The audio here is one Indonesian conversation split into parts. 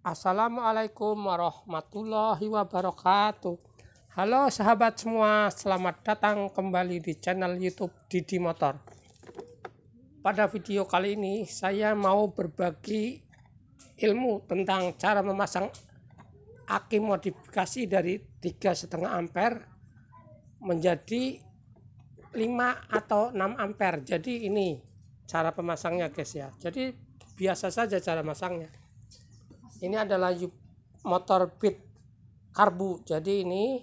Assalamualaikum warahmatullahi wabarakatuh. Halo sahabat semua, selamat datang kembali di channel YouTube Didi Motor. Pada video kali ini saya mau berbagi ilmu tentang cara memasang aki modifikasi dari 3,5 ampere menjadi 5 atau 6 ampere. Jadi ini cara pemasangnya guys ya. Jadi biasa saja cara masangnya ini adalah motor beat karbu jadi ini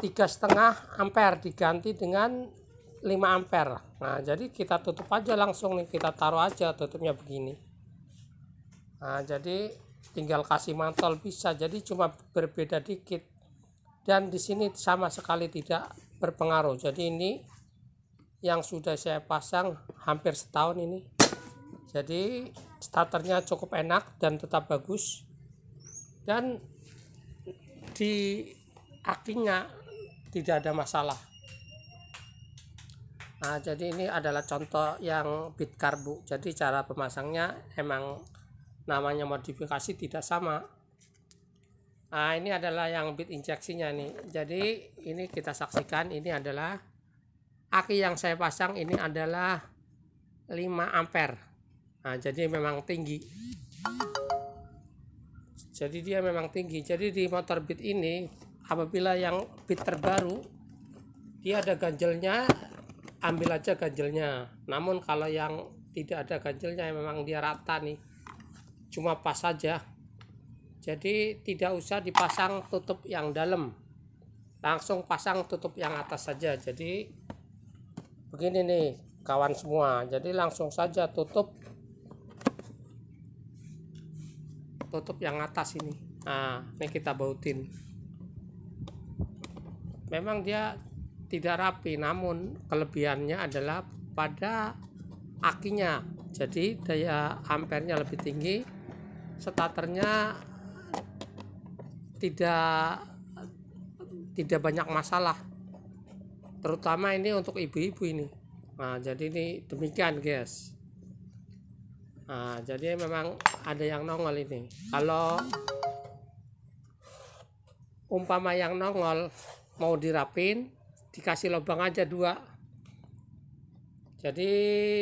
tiga setengah ampere diganti dengan 5 ampere nah jadi kita tutup aja langsung nih kita taruh aja tutupnya begini nah jadi tinggal kasih mantel bisa jadi cuma berbeda dikit dan di sini sama sekali tidak berpengaruh jadi ini yang sudah saya pasang hampir setahun ini jadi starternya cukup enak dan tetap bagus dan di akinya tidak ada masalah nah jadi ini adalah contoh yang bit karbu jadi cara pemasangnya emang namanya modifikasi tidak sama nah ini adalah yang bit injeksinya nih jadi ini kita saksikan ini adalah aki yang saya pasang ini adalah 5 ampere nah jadi memang tinggi jadi dia memang tinggi jadi di motor bit ini apabila yang bit terbaru dia ada ganjelnya ambil aja ganjelnya namun kalau yang tidak ada ganjelnya memang dia rata nih cuma pas saja jadi tidak usah dipasang tutup yang dalam langsung pasang tutup yang atas saja jadi begini nih kawan semua jadi langsung saja tutup tutup yang atas ini nah ini kita bautin memang dia tidak rapi namun kelebihannya adalah pada akinya jadi daya ampernya lebih tinggi starternya tidak tidak banyak masalah terutama ini untuk ibu-ibu ini nah jadi ini demikian guys nah, jadi memang ada yang nongol ini kalau umpama yang nongol mau dirapin dikasih lubang aja dua jadi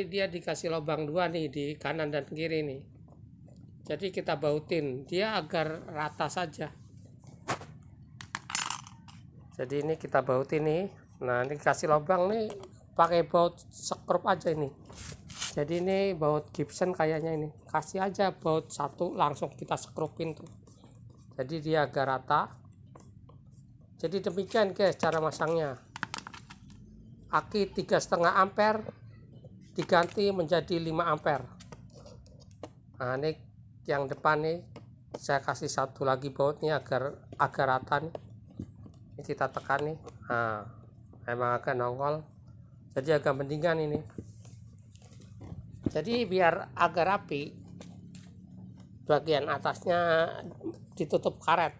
dia dikasih lubang dua nih di kanan dan kiri nih jadi kita bautin dia agar rata saja jadi ini kita bautin nih nah ini kasih lubang nih pakai baut sekrup aja ini jadi ini baut Gibson kayaknya ini kasih aja baut satu langsung kita skrupin tuh jadi dia agak rata jadi demikian guys cara masangnya aki tiga setengah ampere diganti menjadi 5 ampere nah ini yang depan nih saya kasih satu lagi bautnya agar agar rata nih ini kita tekan nih nah, emang agak nongol jadi agak mendingan ini jadi biar agak rapi bagian atasnya ditutup karet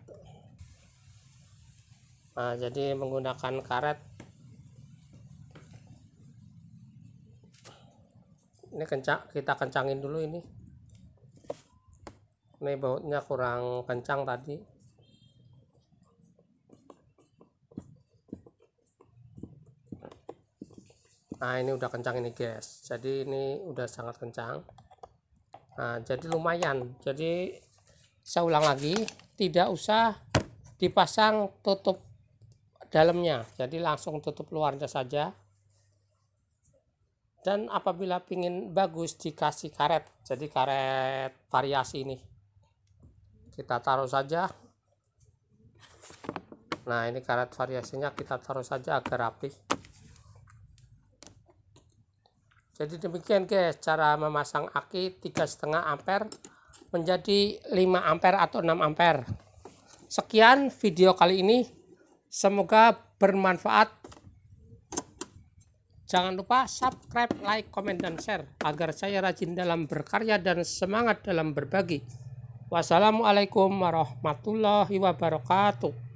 nah, jadi menggunakan karet ini kencang kita kencangin dulu ini ini bautnya kurang kencang tadi nah ini udah kencang ini guys jadi ini udah sangat kencang nah jadi lumayan jadi saya ulang lagi tidak usah dipasang tutup dalamnya jadi langsung tutup luarnya saja dan apabila pingin bagus dikasih karet jadi karet variasi ini kita taruh saja nah ini karet variasinya kita taruh saja agar rapih jadi demikian guys cara memasang aki 3,5 ampere menjadi 5 ampere atau 6 ampere sekian video kali ini semoga bermanfaat jangan lupa subscribe like comment dan share agar saya rajin dalam berkarya dan semangat dalam berbagi wassalamualaikum warahmatullahi wabarakatuh